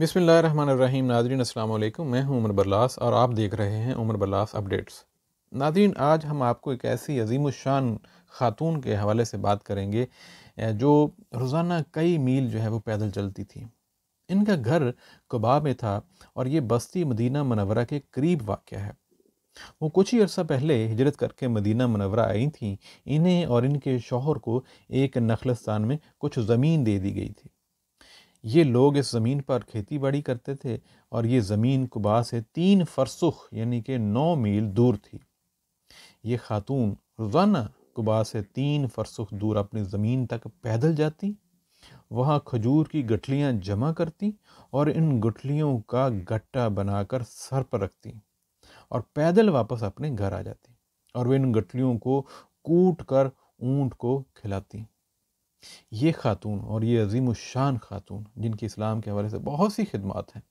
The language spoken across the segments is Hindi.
बिसमीम् नाजरीन अल्लाम मैं हूँ उमर बरलास और आप देख रहे हैं उमर बरलास अपडेट्स नाजरीन आज हम आपको एक ऐसी अजीम शान ख़ातून के हवाले से बात करेंगे जो रोज़ाना कई मील जो है वो पैदल चलती थी इनका घर कबा में था और ये बस्ती मदीना मनवरा के करीब वाक़ है वो कुछ ही अर्सा पहले हिजरत करके मदीना मनवरा आई थी इन्हें और इनके शोहर को एक नखलस्तान में कुछ ज़मीन दे दी गई थी ये लोग इस ज़मीन पर खेती बाड़ी करते थे और ये ज़मीन कुबा से तीन फरसुख यानी कि नौ मील दूर थी ये खातून रोज़ाना कुबा से तीन फरसुख दूर अपनी ज़मीन तक पैदल जाती वहाँ खजूर की गठलियाँ जमा करती और इन गठलियों का गट्टा बनाकर सर पर रखती और पैदल वापस अपने घर आ जाती और वे इन गठलियों को कूट कर ऊँट को खिलाती ये खातून और ये अजीम शान खातून जिनकी इस्लाम के हवाले से बहुत सी खिदमत हैं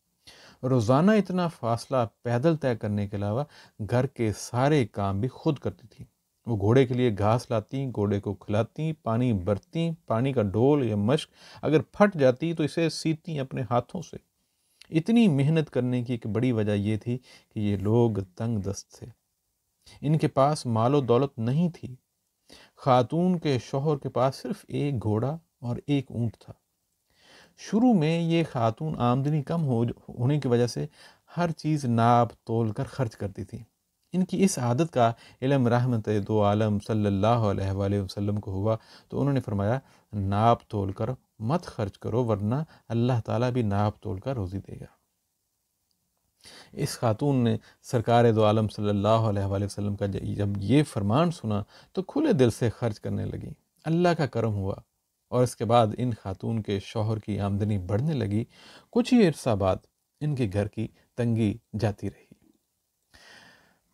रोज़ाना इतना फासला पैदल तय करने के अलावा घर के सारे काम भी खुद करती थी वो घोड़े के लिए घास लाती घोड़े को खिलाती पानी बरती पानी का डोल या मश्क अगर फट जाती तो इसे सीती अपने हाथों से इतनी मेहनत करने की एक बड़ी वजह यह थी कि ये लोग तंग दस्त थे इनके पास मालो दौलत नहीं थी खातून के शोहर के पास सिर्फ एक घोड़ा और एक ऊँट था शुरू में ये खातून आमदनी कम हो होने की वजह से हर चीज़ नाप तोल कर खर्च करती थी इनकी इस आदत का इलम रहमत दो आलम सल्लल्लाहु अलैहि वसल्लम को हुआ तो उन्होंने फरमाया नाप तोल कर मत खर्च करो वरना अल्लाह ताला भी नाप तोल कर रोज़ी देगा इस खातून ने सरकार दो आलम अलैहि वसल्लम का जब ये फरमान सुना तो खुले दिल से खर्च करने लगी अल्लाह का करम हुआ और इसके बाद इन खातून के शोहर की आमदनी बढ़ने लगी कुछ ही अर्सा बाद इनके घर की तंगी जाती रही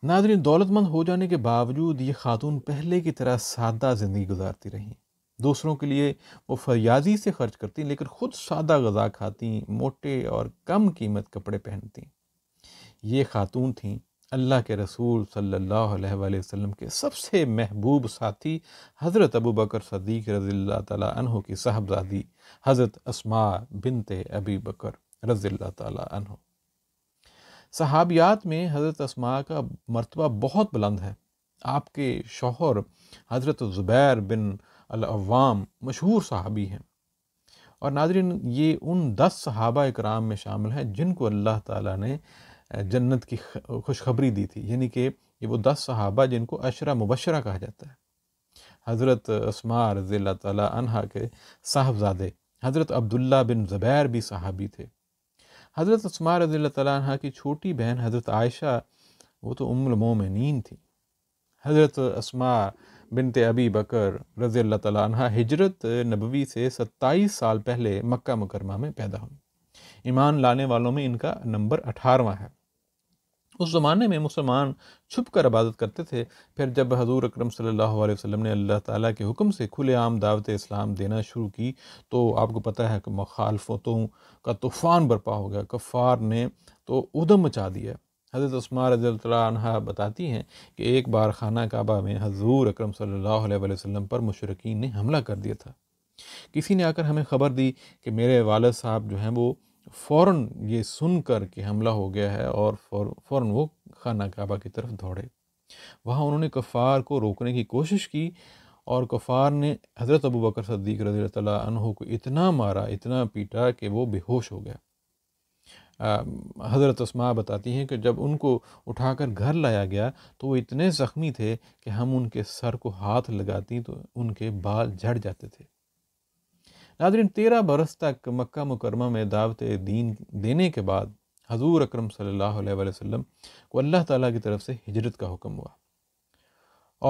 नादरी दौलतमंद हो जाने के बावजूद ये खातून पहले की तरह सादा ज़िंदगी गुजारती रहीं दूसरों के लिए वो फरियाजी से खर्च करती लेकिन ख़ुद सादा गज़ा खाती मोटे और कम कीमत कपड़े पहनती ये खातून थीं अल्लाह के रसूल सल्लल्लाहु अलैहि वसल्लम के सबसे महबूब साथी हज़रत अबू बकर सदीक रज़ी तह की साहबजादी हज़रत असमा बिनते अबी बकर रज़ी तह सहाबियात में हज़रत असमा का मरतबा बहुत बुलंद है आपके शोहर हज़रत ज़ुबैर बिन अलवाम मशहूर सहाबी हैं और नादरीन ये उन दस सहाबा कराम में शामिल हैं जिनको अल्लाह ताला ने जन्नत की खुशखबरी दी थी यानी कि ये वो दस सहाबा जिनको अशरा मुबशरा कहा जाता है हज़रत असमा रज़ी तह के साहबजादे हज़रत अब्दुल्ला बिन ज़ुबैर भी साहबी थे हज़रत असमा रज़ी तह की छोटी बहन हज़रत आयशा वो तो मोमिन थी हज़रत बिन बिनत अबी बकर रज़ी तह हिजरत नबवी से सत्ताईस साल पहले मक्का मुकरमा में पैदा हुई ईमान लाने वालों में इनका नंबर अठारवा है उस ज़माने में मुसलमान छुप कर इबादत करते थे फिर जब हजूर अक्रम सल्ला वसम ने अल्लाह ताली के हुक्म से खुलेआम दावत इस्लाम देना शुरू की तो आपको पता है कि मखालफतों का तूफ़ान बर्पा हो गया कफ़ार ने तो उदम मचा दिया हज़रत उस्मान रज़ा बताती हैं कि एक बार खाना काबा में हजूर अक्रम सल्लल्लाहु पर मशरकिन ने हमला कर दिया था किसी ने आकर हमें ख़बर दी कि मेरे वालद साहब जो हैं वो फ़ौर ये सुन कर के हमला हो गया है और फ़ौर वो खाना काबा की तरफ दौड़े वहाँ उन्होंने कफ़ार को रोकने की कोशिश की और कफ़ार ने हज़रत अबू बकर सद्दीक रजी तहों को इतना मारा इतना पीटा कि वो बेहोश हो गया हज़रत उसमा बताती हैं कि जब उनको उठाकर घर लाया गया तो वो इतने ज़ख्मी थे कि हम उनके सर को हाथ लगाती तो उनके बाल झड़ जाते थे नाजरीन तेरह बरस तक मक्का मुकरमा में दावत दीन देने के बाद हजूर अक्रम वसम को अल्लाह ताली की तरफ से हिजरत का हुक्म हुआ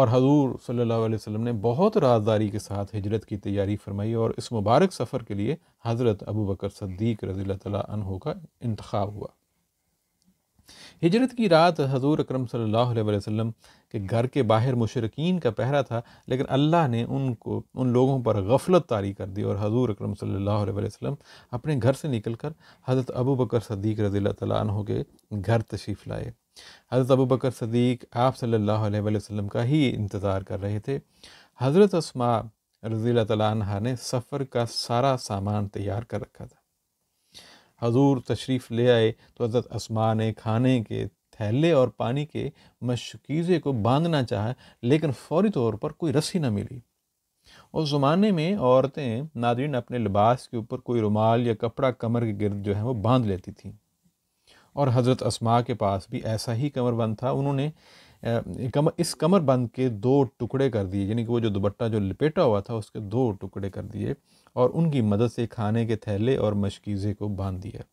और हजूर सल्ला वसम ने बहुत राजदारी के साथ हिजरत की तैयारी फरमाई और इस मुबारक सफ़र के लिए हज़रत अबू बकर सद्दीक रज़ी तह का इंतखा हुआ हिजरत की रात हजूर अक्रम वसल्लम के घर के बाहर मुशरकिन का पहरा था लेकिन अल्लाह ने उनको उन लोगों पर गफलत तारी कर दी और हजूर अक्रम वसल्लम अपने घर से निकल कर हज़रत अबू बकर सदीक रज़ी तु के घर तशरीफ़ लाए हज़रत अबू बकर सदीक आप सल्लल्लाहु अलैहि वसल्लम का ही इंतज़ार कर रहे थे हज़रत असमा रज़ी तला ने सफ़र का सारा सामान तैयार कर रखा था हजूर तशरीफ़ ले आए तो हज़रत असमा ने खाने के थैले और पानी के मशकीज़े को बांधना चाहा लेकिन फौरी तौर पर कोई रस्सी ना मिली उस ज़माने में औरतें नादिन अपने लिबास के ऊपर कोई रुमाल या कपड़ा कमर के गिरद जो है वो बांध लेती थीं और हज़रत असमा के पास भी ऐसा ही कमरबंद था उन्होंने कमर इस कमरबंद के दो टुकड़े कर दिए यानी कि वो जो दुपट्टा जो लपेटा हुआ था उसके दो टुकड़े कर दिए और उनकी मदद से खाने के थैले और मशकीज़े को बांध दिया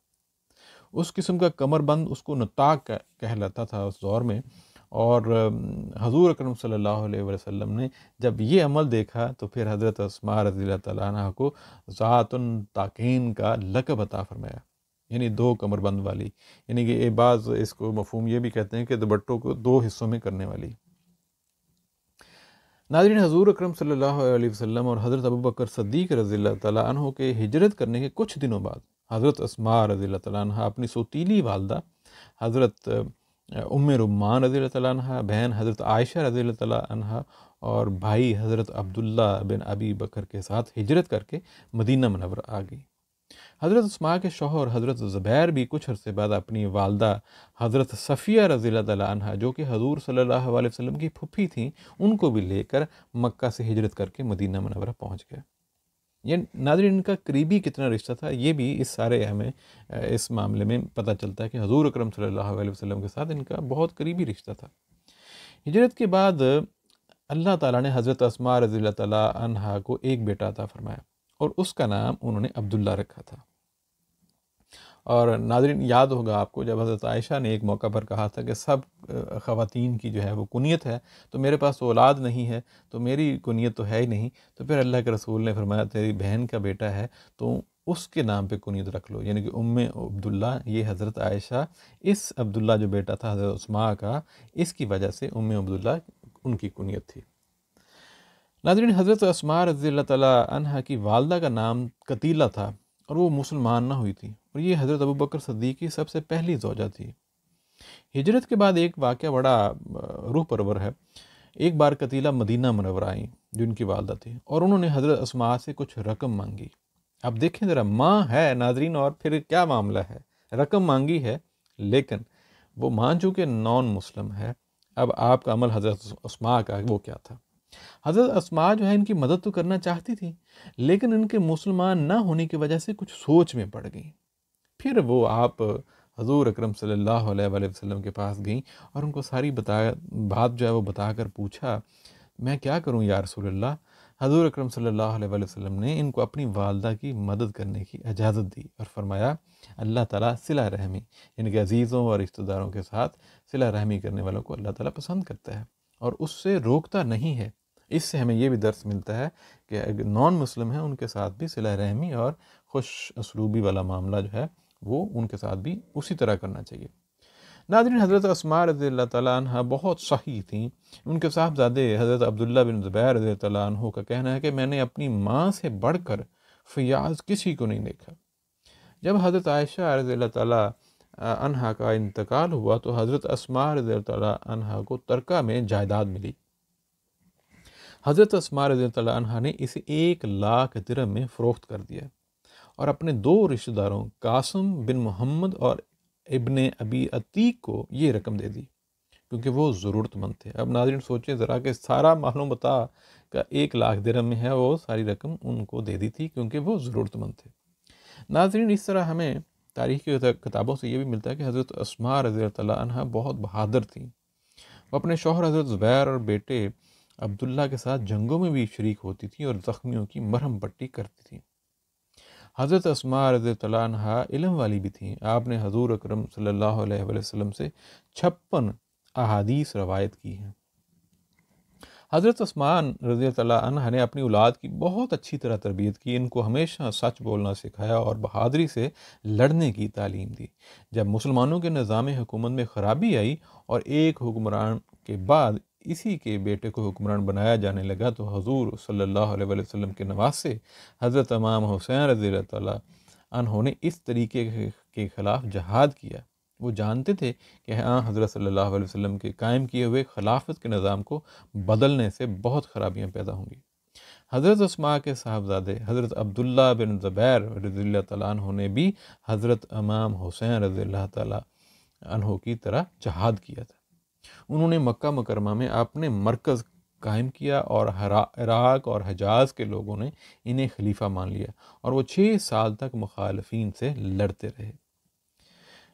उस किस्म का कमरबंद उसको नताक कहलाता था उस दौर में और हजूर अक्रम सल्लल्लाहु अलैहि वसल्लम ने जब ये अमल देखा तो फिर हज़रत असमा रज़ी तला को ज़ातन का लकब अता फरमाया यानी दो कमरबंद वाली यानी कि ये बाज़ इसको मफहम ये भी कहते हैं कि दुबट्टों को दो हिस्सों में करने वाली नाजरीन हजूर अक्रम सल्हसम और हज़रत अबू बकर सदीक रज़ी तहों के हिजरत करने के कुछ दिनों बाद हज़रत असमा रज़ी तह अपनी सोतीली वालदा हज़रत उम रुमान रज़ी तह बहन हज़रत आयशा रज़ी तह और भाई हज़रत अब्दुल्ला बिन अबी बकर के साथ हिजरत करके मदीना मनवर आ गई हज़रत उस्मा के शोहर हज़रत ज़ुबैर भी कुछ अरसे बाद अपनी वालदा हज़रत सफ़िया रज़ील तहा जो कि हजूर सल्ला वसम की फुफी थी उनको भी लेकर मक्का से हिजरत करके मदीना मनवरा पहुँच गए ये नादर इनका करीबी कितना रिश्ता था ये भी इस सारे हमें इस मामले में पता चलता है कि हजूर अक्रम सल्ला के साथ इनका बहुत करीबी रिश्ता था हिजरत के बाद अल्लाह ताला ने हज़रत असमा रज़ी तला को एक बेटा अता फ़रमाया और उसका नाम उन्होंने अब्दुल्ला रखा था और नादरीन याद होगा आपको जब हज़रत आयशा ने एक मौका पर कहा था कि सब ख़वातीन की जो है वो कुनीत है तो मेरे पास औलाद नहीं है तो मेरी कुनीत तो है ही नहीं तो फिर अल्लाह के रसूल ने फरमाया तेरी बहन का बेटा है तो उसके नाम पे कुनीत रख लो यानी कि उम अब्दुल्ला ये हज़रत आयशा इस अब्दुल्ला जो बेटा था हज़रत उस्मा का इसकी वजह से उम अब्दुल्ला उनकी कुनीत थी नाजरीन हज़रत असमा रज़ी तह की वालदा का नाम कतीला था और वो मुसलमान ना हुई थी और ये हज़रत अबू बकर सदीक़ की सबसे पहली जोजा थी हिजरत के बाद एक वाक़ बड़ा रूह परवर है एक बार कतीला मदीना मनवर आई जो उनकी वालदा थी और उन्होंने हज़रत असमा से कुछ रकम मांगी अब देखें ज़रा माँ है नाजरीन और फिर क्या मामला है रकम मांगी है लेकिन वो मान चूँकि नॉन मुस्लिम है अब आपका अमल हज़रत उस्मा का वो क्या था हज़रत असमा जो है इनकी मदद तो करना चाहती थी लेकिन इनके मुसलमान ना होने की वजह से कुछ सोच में पड़ गई फिर वो आप हजूर अक्रम सल्लल्लाहु वसल्लम के पास गई और उनको सारी बता बात जो है वो बताकर पूछा मैं क्या करूँ या हजूर अक्रम सल्लल्लाहु वसल्लम ने इनको अपनी वालदा की मदद करने की इजाज़त दी और फरमाया अल्लाह ताला सिला रहमी इनके अजीज़ों और रिश्तेदारों के साथ सिला रहमी करने वालों को अल्लाह ताला पसंद करता है और उससे रोकता नहीं है इससे हमें ये भी दर्स मिलता है कि नॉन मुस्लिम हैं उनके साथ भी सिला रहमी और खुश असलूबी वाला मामला जो है वो उनके साथ भी उसी तरह करना चाहिए नादरीन हज़रत असमा रज़ी तह बहुत सही थी उनके साहबजादे हज़रत अब्दुल्ला बिन ज़ुबैर रज़ी तह का कहना है कि मैंने अपनी माँ से बढ़कर फ़याज़ किसी को नहीं देखा जब हज़रत आयशा रज़ी तह का इंतकाल हुआ तो हज़रत असमा रज़ी तह को तरका में जायदाद मिली हज़रत असमा रजी ने इसे एक लाख दिरम में फ़रोख्त कर दिया और अपने दो रिश्तेदारों कासम बिन मोहम्मद और इबन अबी अतीक को ये रकम दे दी क्योंकि वो ज़रूरतमंद थे अब नाजरन सोचें ज़रा कि सारा मालूम बता का एक लाख दिरम में है वो सारी रकम उनको दे दी थी क्योंकि वो ज़रूरतमंद थे नाजरन इस तरह हमें तारीख़ की किताबों से ये भी मिलता है कि हज़रत असमा रज़ी तह बहुत बहादुर थी वो अपने शोहर हज़रत ज़ुबैर और बेटे अब्दुल्ला के साथ जंगों में भी शरीक होती थी और ज़ख्मियों की मरहम पट्टी करती थी हज़रत असमा रज तला इलम वाली भी थी आपने हजूर अक्रम सल्हसम से छप्पन अहादीस रवायत की हैं हज़रत उस्मान रज़ी तह ने अपनी औलाद की बहुत अच्छी तरह तरबियत की इनको हमेशा सच बोलना सिखाया और बहादरी से लड़ने की तालीम दी जब मुसलमानों के निज़ाम हुकूमत में ख़राबी आई और एक हुक्मरान के बाद इसी के बेटे को हुक्मरान बनाया जाने लगा तो हजूर सल्लल्लाहु अलैहि वसल्लम के नवाज से हज़रत अमाम हुसैन रजी ने इस तरीके के ख़िलाफ़ जहाद किया वो जानते थे कि हाँ हज़रत सल्लल्लाहु अलैहि वसल्लम के कायम किए हुए खिलाफत के निज़ाम को बदलने से बहुत ख़राबियाँ पैदा होंगी हज़रत उसमा के साहबजादे हज़रत अब्दुल्ला बिन ज़बैर रज़ी तु ने भी हज़रत इमाम हुसैन रज़ी तहों की तरह जहाद किया था उन्होंने मक्का मकरमा में अपने मरकज़ कायम किया और इराक और हजाज के लोगों ने इन्हें खलीफा मान लिया और वो छः साल तक मुखालफी से लड़ते रहे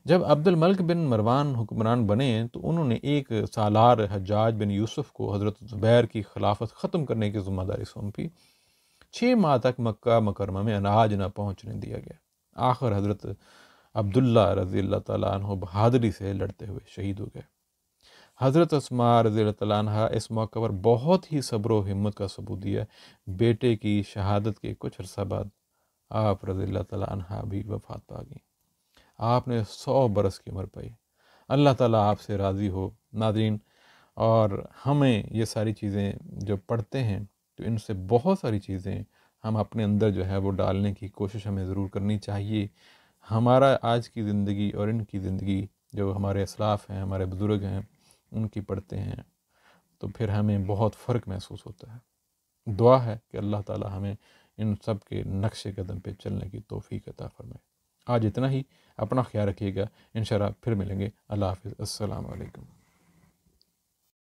जब अब्दुल मलिक बिन मरवान हुक्मरान बने तो उन्होंने एक सालार हजाज बिन यूसुफ को हज़रत ज़ुबैर की खिलाफत ख़त्म करने की जिम्मेदारी सौंपी छः माह तक मक्का मकरमा में अनाज ना पहुँचने दिया गया आखिर हज़रत अब्दुल्ला रजील्ला तहादरी बहादरी से लड़ते हुए शहीद हो गए हज़रत असमार तह इस मौके पर बहुत ही सब्र हिम्मत का सबूत दिया बेटे की शहादत के कुछ अरसा बाद आप रज़ी तला भी वफात पा गई आपने सौ बरस की उम्र पाई अल्लाह ताला आपसे राज़ी हो नादरीन और हमें ये सारी चीज़ें जो पढ़ते हैं तो इनसे बहुत सारी चीज़ें हम अपने अंदर जो है वो डालने की कोशिश हमें ज़रूर करनी चाहिए हमारा आज की ज़िंदगी और इनकी ज़िंदगी जो हमारे असलाफ़ हैं हमारे बुज़ुर्ग हैं उनकी पढ़ते हैं तो फिर हमें बहुत फ़र्क महसूस होता है दुआ है कि अल्लाह ताला हमें इन सब के नक्श कदम पे चलने की तोफ़ी अता फरमाए आज इतना ही अपना ख्याल रखिएगा इन फिर मिलेंगे अल्लाह हाफ असलकम